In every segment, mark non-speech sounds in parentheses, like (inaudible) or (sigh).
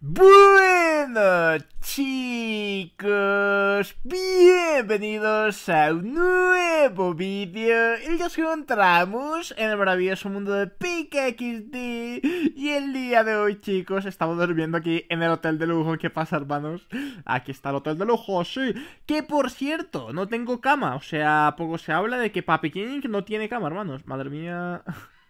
Bueno chicos, bienvenidos a un nuevo vídeo y ya nos encontramos en el maravilloso mundo de PKXD Y el día de hoy chicos, estamos durmiendo aquí en el hotel de lujo ¿Qué pasa hermanos? Aquí está el hotel de lujo, sí Que por cierto, no tengo cama, o sea, poco se habla de que Papi King no tiene cama hermanos Madre mía...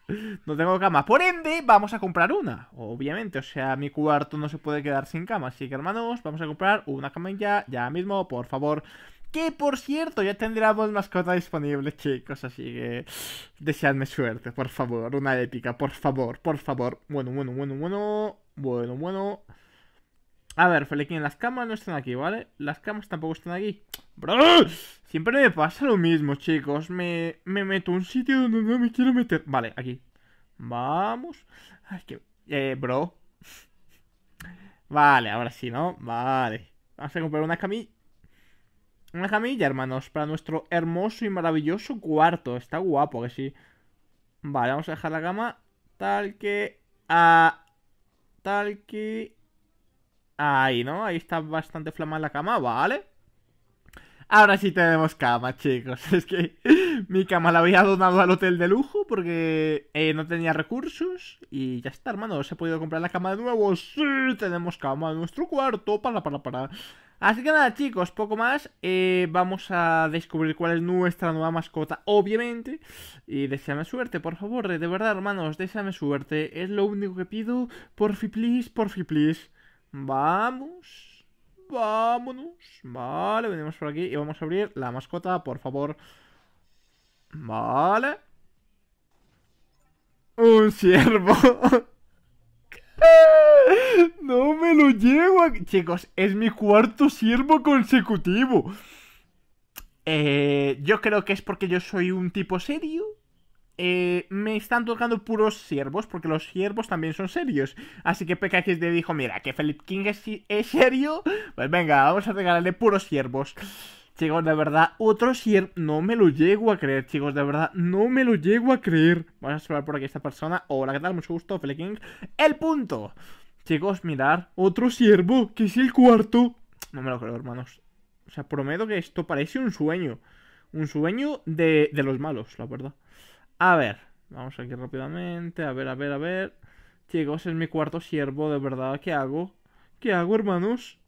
No tengo cama. Por ende, vamos a comprar una. Obviamente, o sea, mi cuarto no se puede quedar sin cama. Así que, hermanos, vamos a comprar una cama ya, ya mismo, por favor. Que, por cierto, ya tendríamos mascota disponible, chicos. Así que, deseadme suerte, por favor. Una épica, por favor, por favor. Bueno, bueno, bueno, bueno. Bueno, bueno. A ver, Feliquín, las camas no están aquí, ¿vale? Las camas tampoco están aquí. ¡Bro! Siempre me pasa lo mismo, chicos. Me, me meto a un sitio donde no me quiero meter. Vale, aquí. Vamos. Ay, que... Eh, bro. Vale, ahora sí, ¿no? Vale. Vamos a comprar una camilla. Una camilla, hermanos, para nuestro hermoso y maravilloso cuarto. Está guapo, que sí. Vale, vamos a dejar la cama tal que... tal que... Ahí, ¿no? Ahí está bastante flamada la cama, ¿vale? Ahora sí tenemos cama, chicos. (laughs) Es que mi cama la había donado al hotel de lujo porque eh, no tenía recursos. Y ya está, hermano. ¿Se ha podido comprar la cama de nuevo? Sí, tenemos cama en nuestro cuarto. Para, para, para. Así que nada, chicos, poco más. Eh, vamos a descubrir cuál es nuestra nueva mascota, obviamente. Y deseame suerte, por favor. De verdad, hermanos, deseame suerte. Es lo único que pido. Porfi, please, porfi, please. Vamos. Vámonos. Vale, venimos por aquí y vamos a abrir la mascota, por favor. Vale. Un siervo. (laughs) no me lo llevo aquí. Chicos, es mi cuarto siervo consecutivo. Eh, yo creo que es porque yo soy un tipo serio eh, me están tocando puros siervos, porque los siervos también son serios. Así que PKXD dijo, mira, que Philip King es, serio, pues venga, vamos a regalarle puros siervos. Chicos, de verdad, otro siervo, no me lo llego a creer, chicos, de verdad, no me lo llego a creer. Vamos a esperar por aquí a esta persona. Hola, ¿qué tal? Mucho gusto, Philip King. El punto. Chicos, mirar, otro siervo, que es el cuarto. No me lo creo, hermanos. O sea, prometo que esto parece un sueño. Un sueño de, de los malos, la verdad. A ver, vamos aquí rápidamente. A ver, a ver, a ver. Chicos, es mi cuarto siervo, de verdad. ¿Qué hago? ¿Qué hago, hermanos?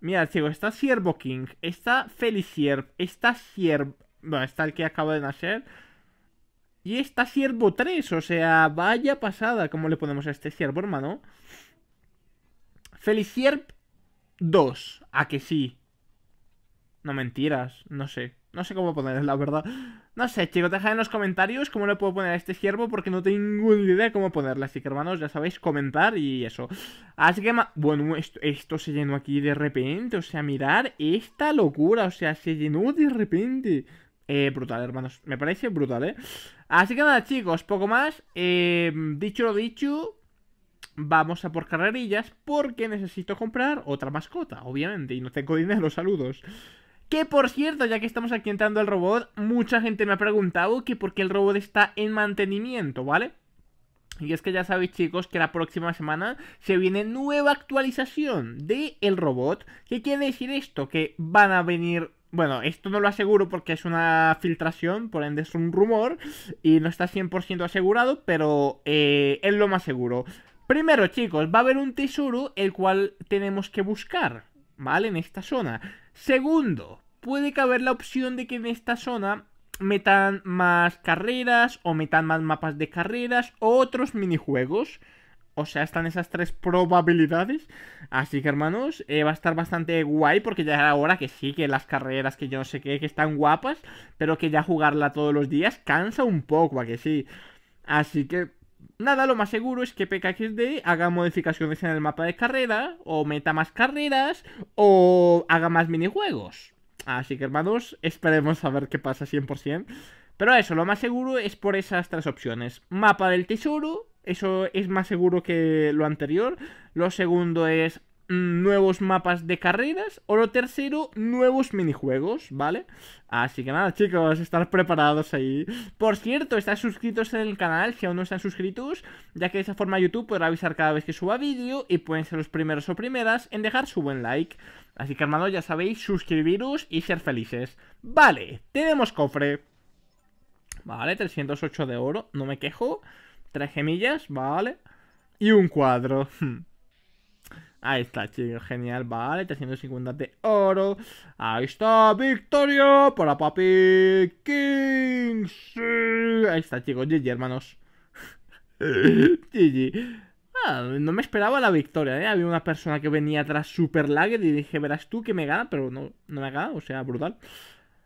Mira, chicos, está Siervo King, está siervo está Siervo... Bueno, está el que acaba de nacer. Y está Siervo 3, o sea, vaya pasada. ¿Cómo le ponemos a este Siervo, hermano? siervo 2, a que sí. No mentiras, no sé. No sé cómo poner, la verdad. No sé, chicos, dejad en los comentarios cómo le puedo poner a este ciervo porque no tengo ni idea cómo ponerle. Así que, hermanos, ya sabéis, comentar y eso. Así que, bueno, esto, se llenó aquí de repente. O sea, mirar esta locura. O sea, se llenó de repente. Eh, brutal, hermanos. Me parece brutal, ¿eh? Así que nada, chicos, poco más. Eh, dicho lo dicho, vamos a por carrerillas porque necesito comprar otra mascota, obviamente. Y no tengo dinero, saludos. Que por cierto, ya que estamos aquí entrando al robot, mucha gente me ha preguntado que por qué el robot está en mantenimiento, ¿vale? Y es que ya sabéis chicos que la próxima semana se viene nueva actualización de el robot. ¿Qué quiere decir esto? Que van a venir... Bueno, esto no lo aseguro porque es una filtración, por ende es un rumor y no está 100% asegurado, pero eh, es lo más seguro. Primero chicos, va a haber un tesoro el cual tenemos que buscar, ¿vale? En esta zona. Segundo, puede caber la opción de que en esta zona metan más carreras o metan más mapas de carreras o otros minijuegos. O sea, están esas tres probabilidades. Así que, hermanos, eh, va a estar bastante guay porque ya era hora que sí, que las carreras, que yo no sé qué, que están guapas, pero que ya jugarla todos los días cansa un poco, a que sí. Así que, nada, lo más seguro es que PKXD haga modificaciones en el mapa de carrera, o meta más carreras, o haga más minijuegos. Así que hermanos, esperemos a ver qué pasa 100%. Pero eso, lo más seguro es por esas tres opciones. Mapa del tesoro, eso es más seguro que lo anterior. Lo segundo es mm, nuevos mapas de carreras. O lo tercero, nuevos minijuegos, ¿vale? Así que nada, chicos, estar preparados ahí. Por cierto, están suscritos en el canal si aún no están suscritos, ya que de esa forma YouTube podrá avisar cada vez que suba vídeo y pueden ser los primeros o primeras en dejar su buen like. Así que, hermanos, ya sabéis, suscribiros y ser felices. Vale, tenemos cofre. Vale, 308 de oro, no me quejo. Tres gemillas, vale. Y un cuadro. (laughs) Ahí está, chicos, genial, vale, 350 de oro. Ahí está, victoria para papi King. Sí. Ahí está, chicos, GG, hermanos. GG. (laughs) no me esperaba la victoria, ¿eh? Había una persona que venía atrás super lagged y dije, verás tú que me gana, pero no, no me gana, o sea, brutal.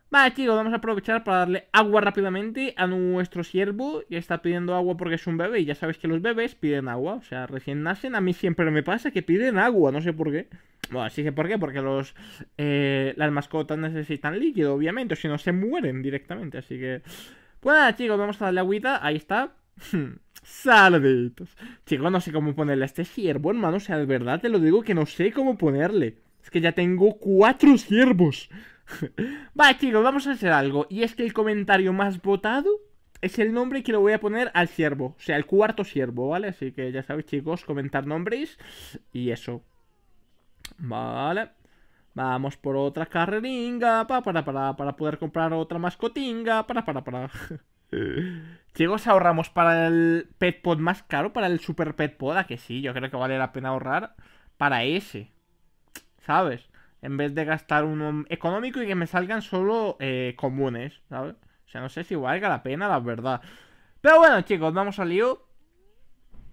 Vale, chicos, vamos a aprovechar para darle agua rápidamente a nuestro siervo que está pidiendo agua porque es un bebé y ya sabes que los bebés piden agua, o sea, recién nacen. A mí siempre me pasa que piden agua, no sé por qué. Bueno, sí que por qué, porque los eh, las mascotas necesitan líquido, obviamente, o si no se mueren directamente, así que... Pues chicos, vamos a darle agüita, ahí está. (laughs) Saluditos. Chicos, no sé cómo ponerle a este ciervo, hermano. O sea, de verdad te lo digo que no sé cómo ponerle. Es que ya tengo cuatro ciervos. (laughs) vale, chicos, vamos a hacer algo. Y es que el comentario más votado es el nombre que le voy a poner al ciervo. O sea, el cuarto ciervo, ¿vale? Así que ya sabéis, chicos, comentar nombres y eso. Vale. Vamos por otra carreringa, para, para, para, para poder comprar otra mascotinga, para, para, para. (laughs) Chicos, ahorramos para el Pet Pod más caro, para el Super Pet Pod, a que sí, yo creo que vale la pena ahorrar para ese. ¿Sabes? En vez de gastar uno económico y que me salgan solo eh, comunes, ¿sabes? O sea, no sé si valga la pena, la verdad. Pero bueno, chicos, vamos al lío.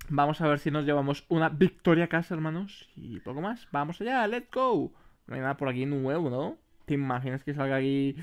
Vamos a ver si nos llevamos una victoria a casa, hermanos. Y poco más. Vamos allá, let's go. No hay nada por aquí nuevo, ¿no? ¿Te imaginas que salga aquí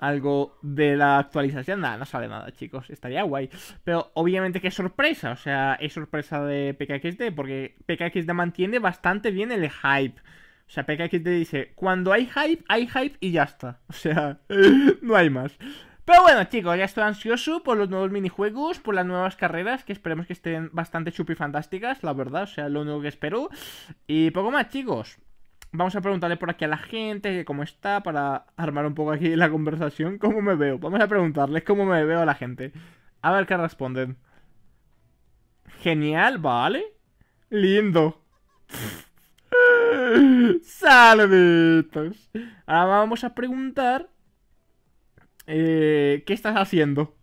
algo de la actualización. Nada, no sale nada, chicos. Estaría guay. Pero obviamente que es sorpresa. O sea, es sorpresa de PKXD. Porque PKXD mantiene bastante bien el hype. O sea, PKXD dice, cuando hay hype, hay hype y ya está. (laughs) O sea, (laughs) no hay más. Pero bueno, chicos, ya estoy ansioso por los nuevos minijuegos, por las nuevas carreras, que esperemos que estén bastante chupi fantásticas, la verdad, o sea, lo único que espero. Y poco más, chicos. Vamos a preguntarle por aquí a la gente cómo está para armar un poco aquí la conversación. ¿Cómo me veo? Vamos a preguntarles cómo me veo a la gente. A ver qué responden. Genial, vale. Lindo. (laughs) Saluditos. Ahora vamos a preguntar. Eh, ¿Qué estás haciendo?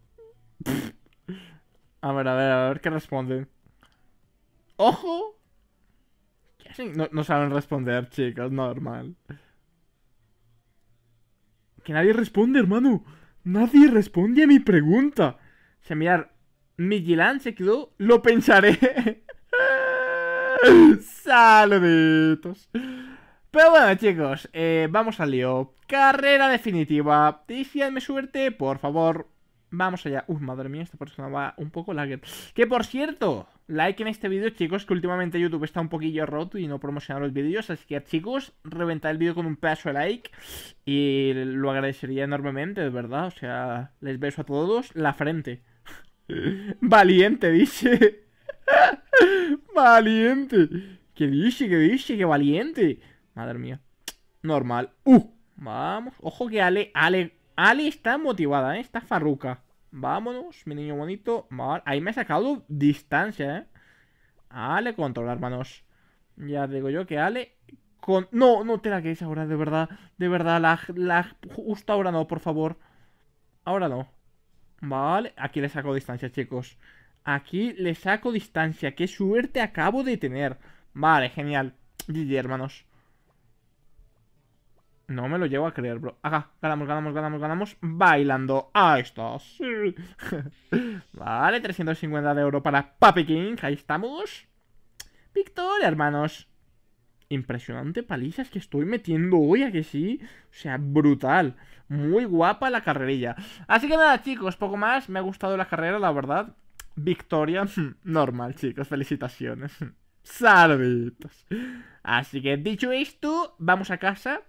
(laughs) a ver, a ver, a ver qué responden. ¡Ojo! No, saben responder, chicos, normal. Que nadie responde, hermano. Nadie responde a mi pregunta. O sea, mirar, Miguelán se quedó. Lo pensaré. (laughs) Saluditos. Pero bueno, chicos, eh, vamos al lío. Carrera definitiva. Díganme suerte, por favor. Vamos allá. Uf, madre mía, esta persona va un poco lager. Que por cierto, like en este vídeo, chicos, que últimamente YouTube está un poquillo roto y no promociona los vídeos. Así que, chicos, reventad el vídeo con un pedazo de like. Y lo agradecería enormemente, de verdad. O sea, les beso a todos la frente. (laughs) valiente, dice. (laughs) valiente. ¿Qué dice? ¿Qué dice? ¿Qué valiente? Madre mía. Normal. Uh, vamos. Ojo que Ale, Ale Ali está motivada, ¿eh? Está farruca. Vámonos, mi niño bonito. Ahí me ha sacado distancia, ¿eh? Ale controla, hermanos. Ya digo yo que Ale... No, no te la quedes ahora, de verdad. De verdad, la, Justo ahora no, por favor. Ahora no. Vale, aquí le saco distancia, chicos. Aquí le saco distancia. ¡Qué suerte acabo de tener! Vale, genial. GG, hermanos. No me lo llevo a creer, bro. Ajá, ganamos, ganamos, ganamos, ganamos. Bailando. Ahí está. Sí. (laughs) vale, 350 de euro para Papi King. Ahí estamos. Victoria, hermanos. Impresionante palizas que estoy metiendo hoy, ¿a que sí? O sea, brutal. Muy guapa la carrerilla. Así que nada, chicos, poco más. Me ha gustado la carrera, la verdad. Victoria, (laughs) normal, chicos. Felicitaciones. (laughs) Saluditos. Así que dicho esto, vamos a casa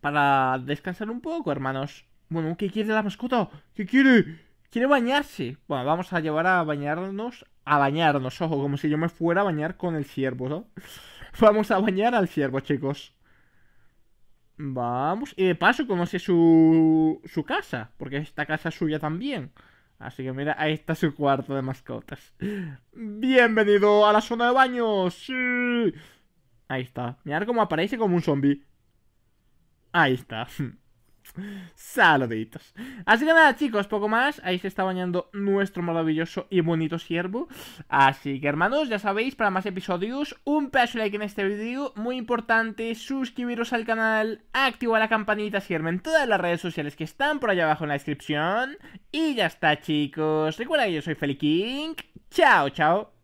para descansar un poco, hermanos. Bueno, ¿qué quiere la mascota? ¿Qué quiere? Quiere bañarse. Bueno, vamos a llevar a bañarnos, a bañarnos, ojo, como si yo me fuera a bañar con el ciervo, ¿no? (laughs) vamos a bañar al ciervo, chicos. Vamos. Y de paso conoce su, su casa, porque esta casa es suya también. Así que mira, ahí está su cuarto de mascotas. Bienvenido a la zona de baños. Sí. Ahí está. Mirad cómo aparece como un zombie. Ahí está. Saluditos. Así que nada, chicos, poco más. Ahí se está bañando nuestro maravilloso y bonito siervo. Así que, hermanos, ya sabéis, para más episodios, un pedazo like en este vídeo. Muy importante, suscribiros al canal, Activa la campanita, sirven todas las redes sociales que están por allá abajo en la descripción. Y ya está, chicos. Recuerda que yo soy Feliking Chao, chao.